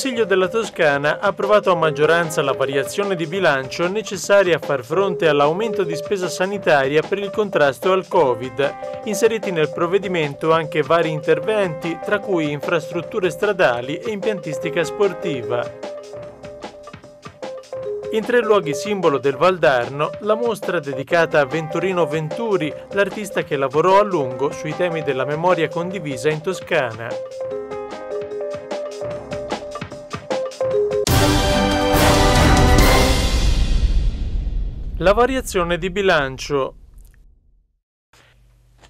Consiglio della Toscana ha approvato a maggioranza la variazione di bilancio necessaria a far fronte all'aumento di spesa sanitaria per il contrasto al Covid, inseriti nel provvedimento anche vari interventi, tra cui infrastrutture stradali e impiantistica sportiva. In tre luoghi simbolo del Valdarno, la mostra dedicata a Venturino Venturi, l'artista che lavorò a lungo sui temi della memoria condivisa in Toscana. La variazione di bilancio.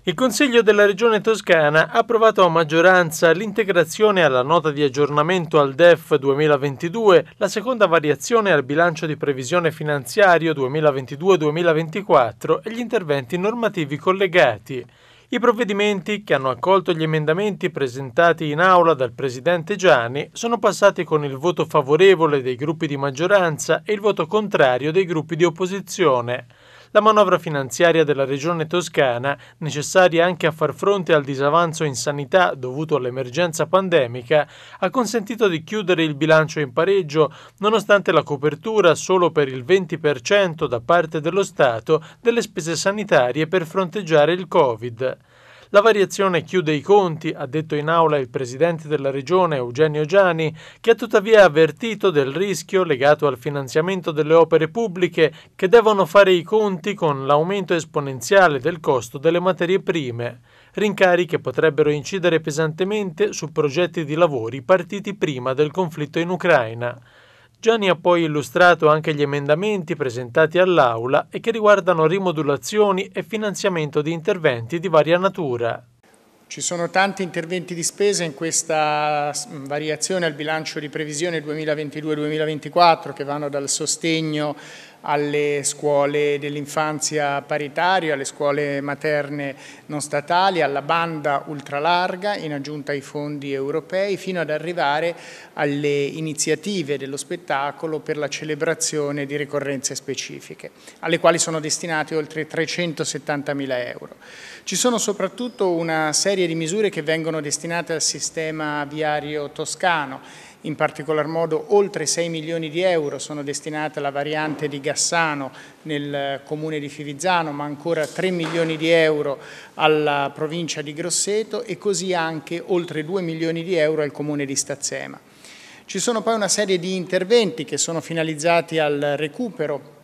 Il Consiglio della Regione Toscana ha approvato a maggioranza l'integrazione alla nota di aggiornamento al DEF 2022, la seconda variazione al bilancio di previsione finanziario 2022-2024 e gli interventi normativi collegati. I provvedimenti che hanno accolto gli emendamenti presentati in aula dal presidente Gianni sono passati con il voto favorevole dei gruppi di maggioranza e il voto contrario dei gruppi di opposizione la manovra finanziaria della regione toscana, necessaria anche a far fronte al disavanzo in sanità dovuto all'emergenza pandemica, ha consentito di chiudere il bilancio in pareggio, nonostante la copertura solo per il 20% da parte dello Stato delle spese sanitarie per fronteggiare il Covid. La variazione chiude i conti, ha detto in aula il presidente della regione Eugenio Giani, che ha tuttavia avvertito del rischio legato al finanziamento delle opere pubbliche che devono fare i conti con l'aumento esponenziale del costo delle materie prime, rincari che potrebbero incidere pesantemente su progetti di lavori partiti prima del conflitto in Ucraina. Gianni ha poi illustrato anche gli emendamenti presentati all'Aula e che riguardano rimodulazioni e finanziamento di interventi di varia natura. Ci sono tanti interventi di spesa in questa mm, variazione al bilancio di previsione 2022-2024 che vanno dal sostegno alle scuole dell'infanzia paritario, alle scuole materne non statali, alla banda ultralarga in aggiunta ai fondi europei, fino ad arrivare alle iniziative dello spettacolo per la celebrazione di ricorrenze specifiche, alle quali sono destinati oltre 370 mila euro. Ci sono soprattutto una serie di misure che vengono destinate al sistema viario toscano in particolar modo oltre 6 milioni di euro sono destinate alla variante di Gassano nel eh, comune di Fivizzano, ma ancora 3 milioni di euro alla provincia di Grosseto e così anche oltre 2 milioni di euro al comune di Stazzema. Ci sono poi una serie di interventi che sono finalizzati al recupero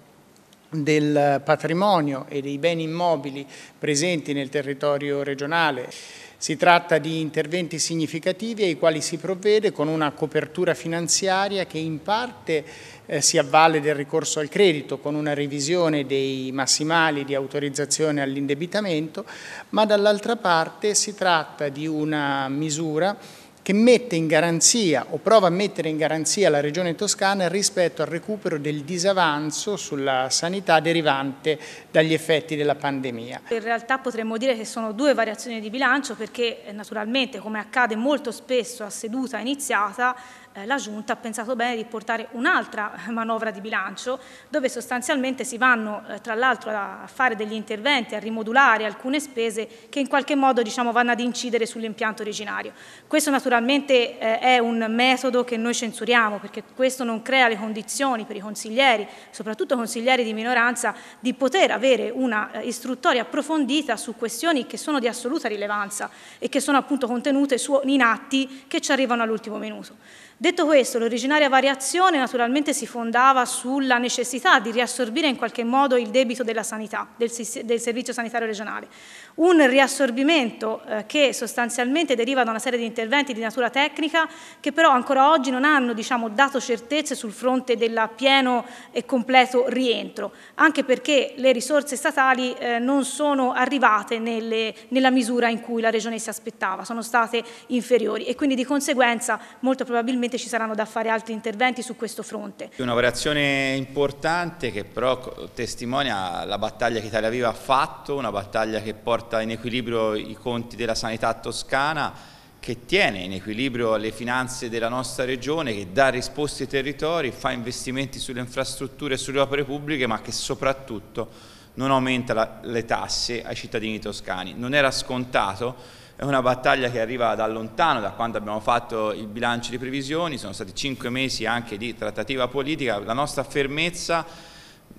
del patrimonio e dei beni immobili presenti nel territorio regionale. Si tratta di interventi significativi ai quali si provvede con una copertura finanziaria che in parte eh, si avvale del ricorso al credito, con una revisione dei massimali di autorizzazione all'indebitamento, ma dall'altra parte si tratta di una misura che mette in garanzia o prova a mettere in garanzia la Regione Toscana rispetto al recupero del disavanzo sulla sanità derivante dagli effetti della pandemia. In realtà potremmo dire che sono due variazioni di bilancio perché eh, naturalmente come accade molto spesso a seduta iniziata eh, la Giunta ha pensato bene di portare un'altra manovra di bilancio dove sostanzialmente si vanno eh, tra l'altro a fare degli interventi, a rimodulare alcune spese che in qualche modo diciamo, vanno ad incidere sull'impianto originario. Questo naturalmente eh, è un metodo che noi censuriamo perché questo non crea le condizioni per i consiglieri, soprattutto consiglieri di minoranza, di poter avere una istruttoria approfondita su questioni che sono di assoluta rilevanza e che sono appunto contenute in atti che ci arrivano all'ultimo minuto. Detto questo, l'originaria variazione naturalmente si fondava sulla necessità di riassorbire in qualche modo il debito della sanità, del, del servizio sanitario regionale. Un riassorbimento eh, che sostanzialmente deriva da una serie di interventi di natura tecnica che però ancora oggi non hanno diciamo, dato certezze sul fronte del pieno e completo rientro, anche perché le risorse statali eh, non sono arrivate nelle, nella misura in cui la regione si aspettava, sono state inferiori e quindi di conseguenza molto probabilmente sicuramente ci saranno da fare altri interventi su questo fronte. Un'operazione importante che però testimonia la battaglia che Italia Viva ha fatto, una battaglia che porta in equilibrio i conti della sanità toscana, che tiene in equilibrio le finanze della nostra regione, che dà risposte ai territori, fa investimenti sulle infrastrutture e sulle opere pubbliche, ma che soprattutto non aumenta la, le tasse ai cittadini toscani. Non era scontato è una battaglia che arriva da lontano, da quando abbiamo fatto il bilancio di previsioni, sono stati cinque mesi anche di trattativa politica, la nostra fermezza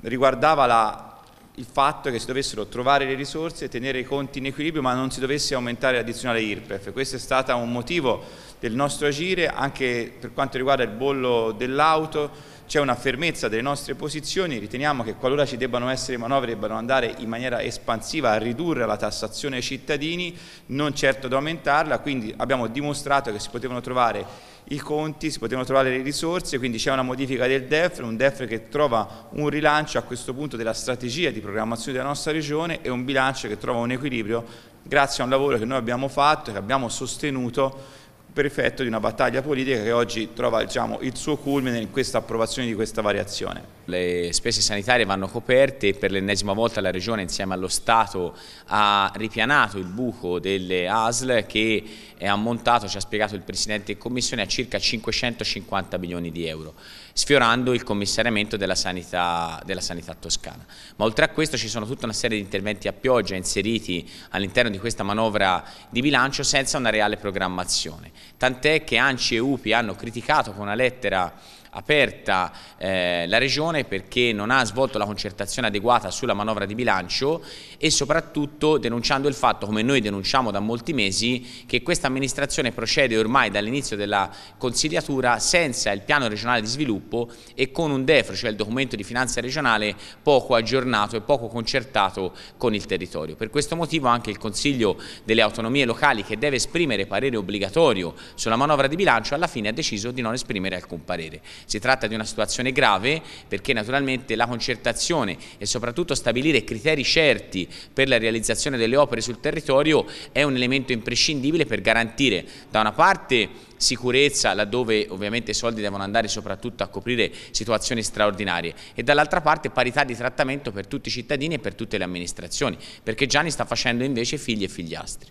riguardava la il fatto che si dovessero trovare le risorse, tenere i conti in equilibrio, ma non si dovesse aumentare l'addizionale IRPEF. Questo è stato un motivo del nostro agire anche per quanto riguarda il bollo dell'auto c'è una fermezza delle nostre posizioni, riteniamo che qualora ci debbano essere manovre debbano andare in maniera espansiva a ridurre la tassazione ai cittadini, non certo ad aumentarla, quindi abbiamo dimostrato che si potevano trovare i conti, si potevano trovare le risorse, quindi c'è una modifica del DEF, un DEF che trova un rilancio a questo punto della strategia di programmazione della nostra regione e un bilancio che trova un equilibrio grazie a un lavoro che noi abbiamo fatto, e che abbiamo sostenuto perfetto di una battaglia politica che oggi trova diciamo, il suo culmine in questa approvazione di questa variazione. Le spese sanitarie vanno coperte e per l'ennesima volta la Regione insieme allo Stato ha ripianato il buco delle ASL che è ammontato, ci ha spiegato il Presidente in Commissione, a circa 550 milioni di euro sfiorando il commissariamento della sanità, della sanità toscana. Ma oltre a questo ci sono tutta una serie di interventi a pioggia inseriti all'interno di questa manovra di bilancio senza una reale programmazione, tant'è che ANCI e UPI hanno criticato con una lettera aperta eh, la Regione perché non ha svolto la concertazione adeguata sulla manovra di bilancio e soprattutto denunciando il fatto, come noi denunciamo da molti mesi, che questa amministrazione procede ormai dall'inizio della consigliatura senza il piano regionale di sviluppo e con un DEFRO, cioè il documento di finanza regionale, poco aggiornato e poco concertato con il territorio. Per questo motivo anche il Consiglio delle autonomie locali che deve esprimere parere obbligatorio sulla manovra di bilancio alla fine ha deciso di non esprimere alcun parere. Si tratta di una situazione grave perché naturalmente la concertazione e soprattutto stabilire criteri certi per la realizzazione delle opere sul territorio è un elemento imprescindibile per garantire da una parte sicurezza laddove ovviamente i soldi devono andare soprattutto a coprire situazioni straordinarie e dall'altra parte parità di trattamento per tutti i cittadini e per tutte le amministrazioni perché Gianni sta facendo invece figli e figliastri.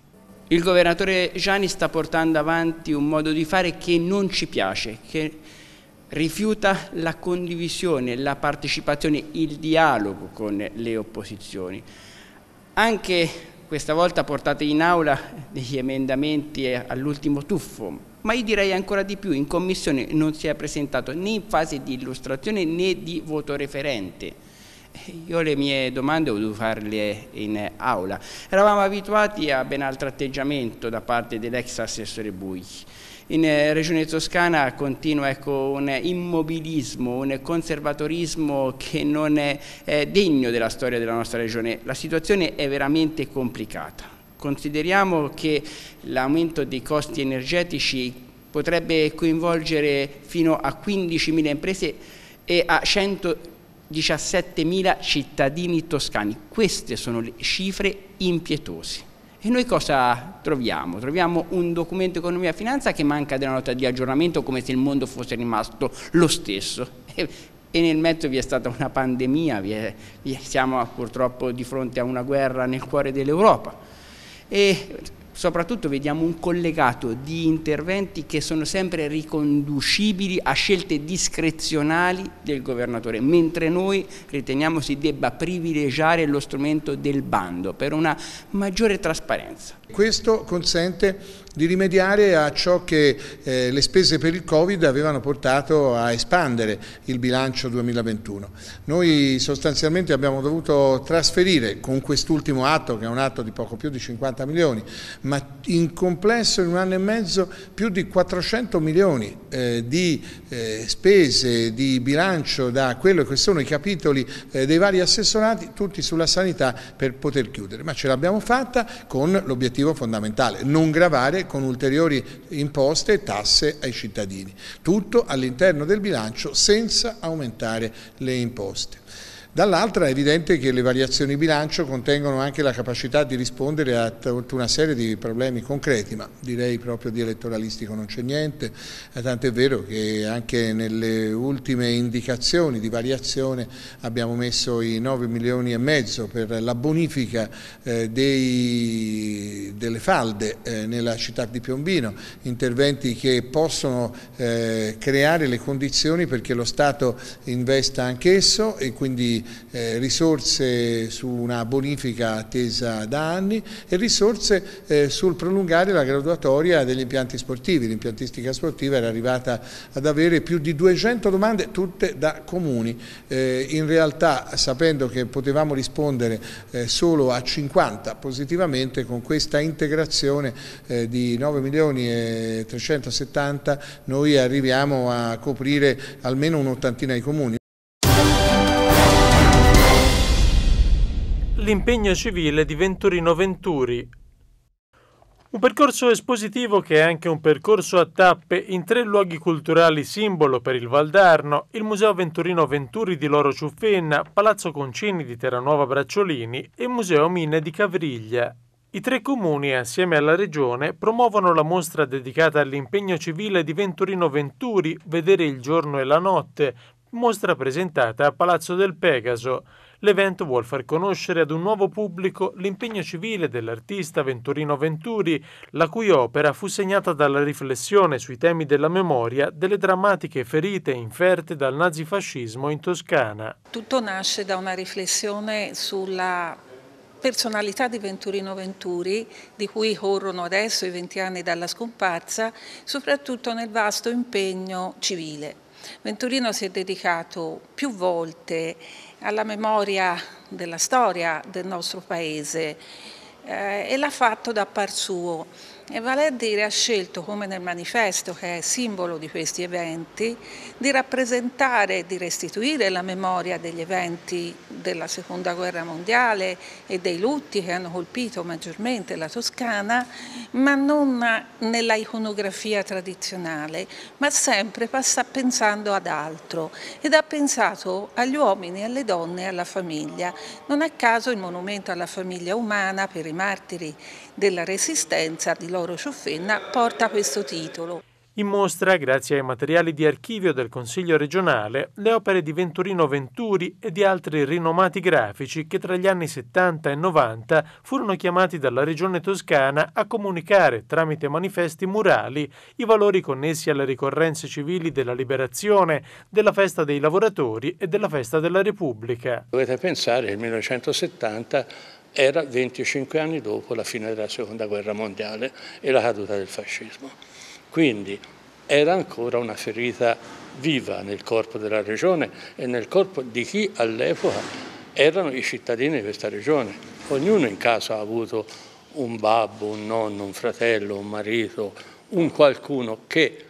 Il governatore Gianni sta portando avanti un modo di fare che non ci piace, che rifiuta la condivisione, la partecipazione, il dialogo con le opposizioni. Anche questa volta portate in aula degli emendamenti all'ultimo tuffo, ma io direi ancora di più, in commissione non si è presentato né in fase di illustrazione né di voto referente. Io le mie domande ho dovuto farle in aula. Eravamo abituati a ben altro atteggiamento da parte dell'ex assessore Bui. In eh, Regione Toscana continua ecco, un immobilismo, un conservatorismo che non è degno della storia della nostra Regione. La situazione è veramente complicata. Consideriamo che l'aumento dei costi energetici potrebbe coinvolgere fino a 15.000 imprese e a 117.000 cittadini toscani. Queste sono le cifre impietose. E noi cosa troviamo? Troviamo un documento economia e finanza che manca della nota di aggiornamento come se il mondo fosse rimasto lo stesso. E nel mezzo vi è stata una pandemia, è, siamo purtroppo di fronte a una guerra nel cuore dell'Europa. E soprattutto vediamo un collegato di interventi che sono sempre riconducibili a scelte discrezionali del governatore, mentre noi riteniamo si debba privilegiare lo strumento del bando per una maggiore trasparenza. Questo consente di rimediare a ciò che eh, le spese per il Covid avevano portato a espandere il bilancio 2021. Noi sostanzialmente abbiamo dovuto trasferire con quest'ultimo atto, che è un atto di poco più di 50 milioni, ma in complesso in un anno e mezzo più di 400 milioni eh, di eh, spese di bilancio da quello che sono i capitoli eh, dei vari assessorati, tutti sulla sanità per poter chiudere. Ma ce l'abbiamo fatta con l'obiettivo fondamentale, non gravare con ulteriori imposte e tasse ai cittadini. Tutto all'interno del bilancio senza aumentare le imposte. Dall'altra è evidente che le variazioni bilancio contengono anche la capacità di rispondere a tutta una serie di problemi concreti, ma direi proprio di elettoralistico non c'è niente, eh, tant'è vero che anche nelle ultime indicazioni di variazione abbiamo messo i 9 milioni e mezzo per la bonifica eh, dei, delle falde eh, nella città di Piombino, interventi che possono creare le condizioni perché lo Stato investa anch'esso e quindi eh, risorse su una bonifica attesa da anni e risorse eh, sul prolungare la graduatoria degli impianti sportivi. L'impiantistica sportiva era arrivata ad avere più di 200 domande, tutte da comuni. Eh, in realtà, sapendo che potevamo rispondere eh, solo a 50 positivamente, con questa integrazione eh, di 9 milioni e 370 noi arriviamo a coprire almeno un'ottantina di comuni. L'impegno civile di Venturino Venturi. Un percorso espositivo che è anche un percorso a tappe in tre luoghi culturali simbolo per il Valdarno, il Museo Venturino Venturi di Loro Ciuffenna, Palazzo Concini di Terranuova Bracciolini e Museo Mine di Cavriglia. I tre comuni, assieme alla Regione, promuovono la mostra dedicata all'impegno civile di Venturino Venturi, Vedere il giorno e la notte, mostra presentata a Palazzo del Pegaso. L'evento vuol far conoscere ad un nuovo pubblico l'impegno civile dell'artista Venturino Venturi, la cui opera fu segnata dalla riflessione sui temi della memoria delle drammatiche ferite inferte dal nazifascismo in Toscana. Tutto nasce da una riflessione sulla personalità di Venturino Venturi, di cui corrono adesso i 20 anni dalla scomparsa, soprattutto nel vasto impegno civile. Venturino si è dedicato più volte alla memoria della storia del nostro paese eh, e l'ha fatto da par suo e vale a dire ha scelto, come nel manifesto che è simbolo di questi eventi, di rappresentare di restituire la memoria degli eventi della Seconda Guerra Mondiale e dei lutti che hanno colpito maggiormente la Toscana, ma non nella iconografia tradizionale, ma sempre pensando ad altro ed ha pensato agli uomini, alle donne e alla famiglia. Non a caso il monumento alla famiglia umana per i martiri della Resistenza di Loro Ciuffenna porta questo titolo. In mostra, grazie ai materiali di archivio del Consiglio regionale, le opere di Venturino Venturi e di altri rinomati grafici che tra gli anni 70 e 90 furono chiamati dalla regione toscana a comunicare tramite manifesti murali i valori connessi alle ricorrenze civili della liberazione, della festa dei lavoratori e della festa della Repubblica. Dovete pensare che il 1970 era 25 anni dopo la fine della seconda guerra mondiale e la caduta del fascismo. Quindi era ancora una ferita viva nel corpo della regione e nel corpo di chi all'epoca erano i cittadini di questa regione. Ognuno in casa ha avuto un babbo, un nonno, un fratello, un marito, un qualcuno che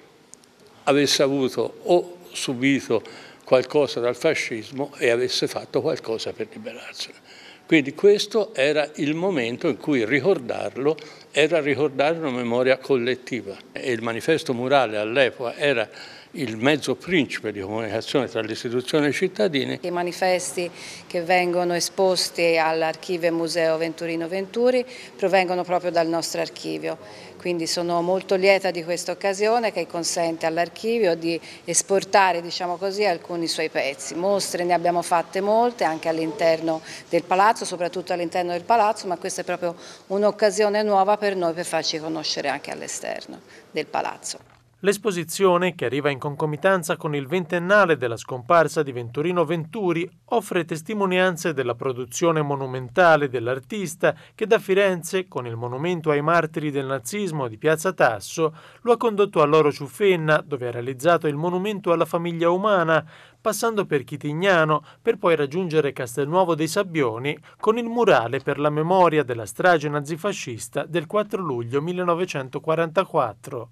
avesse avuto o subito qualcosa dal fascismo e avesse fatto qualcosa per liberarsene. Quindi questo era il momento in cui ricordarlo era ricordare una memoria collettiva e il manifesto murale all'epoca era il mezzo principe di comunicazione tra le istituzioni e i cittadini. I manifesti che vengono esposti all'archivio e museo Venturino Venturi provengono proprio dal nostro archivio, quindi sono molto lieta di questa occasione che consente all'archivio di esportare diciamo così, alcuni suoi pezzi. Mostre ne abbiamo fatte molte anche all'interno del palazzo, soprattutto all'interno del palazzo, ma questa è proprio un'occasione nuova per noi per farci conoscere anche all'esterno del palazzo. L'esposizione, che arriva in concomitanza con il ventennale della scomparsa di Venturino Venturi, offre testimonianze della produzione monumentale dell'artista che da Firenze, con il monumento ai martiri del nazismo di Piazza Tasso, lo ha condotto all'Oro Ciuffenna, dove ha realizzato il monumento alla famiglia umana, passando per Chitignano per poi raggiungere Castelnuovo dei Sabbioni con il murale per la memoria della strage nazifascista del 4 luglio 1944.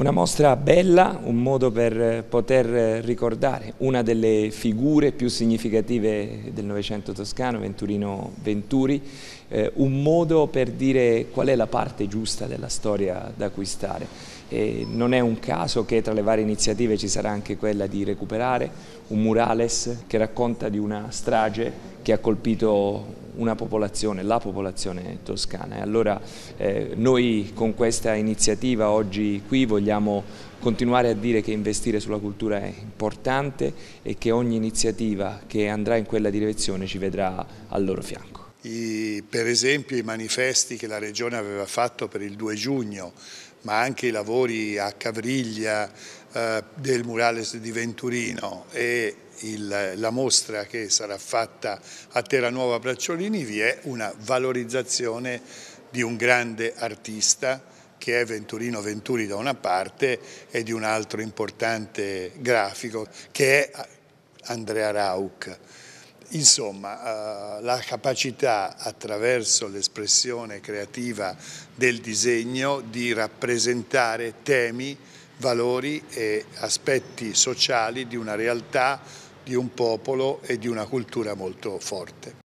Una mostra bella, un modo per poter ricordare una delle figure più significative del Novecento toscano, Venturino Venturi, eh, un modo per dire qual è la parte giusta della storia da acquistare. E non è un caso che tra le varie iniziative ci sarà anche quella di recuperare un murales che racconta di una strage che ha colpito una popolazione, la popolazione toscana. E allora eh, noi con questa iniziativa oggi qui vogliamo continuare a dire che investire sulla cultura è importante e che ogni iniziativa che andrà in quella direzione ci vedrà al loro fianco. I, per esempio i manifesti che la Regione aveva fatto per il 2 giugno ma anche i lavori a Cavriglia eh, del Murales di Venturino e il, la mostra che sarà fatta a Terranuova Bracciolini, vi è una valorizzazione di un grande artista che è Venturino Venturi da una parte e di un altro importante grafico che è Andrea Rauch. Insomma, eh, la capacità attraverso l'espressione creativa del disegno di rappresentare temi, valori e aspetti sociali di una realtà, di un popolo e di una cultura molto forte.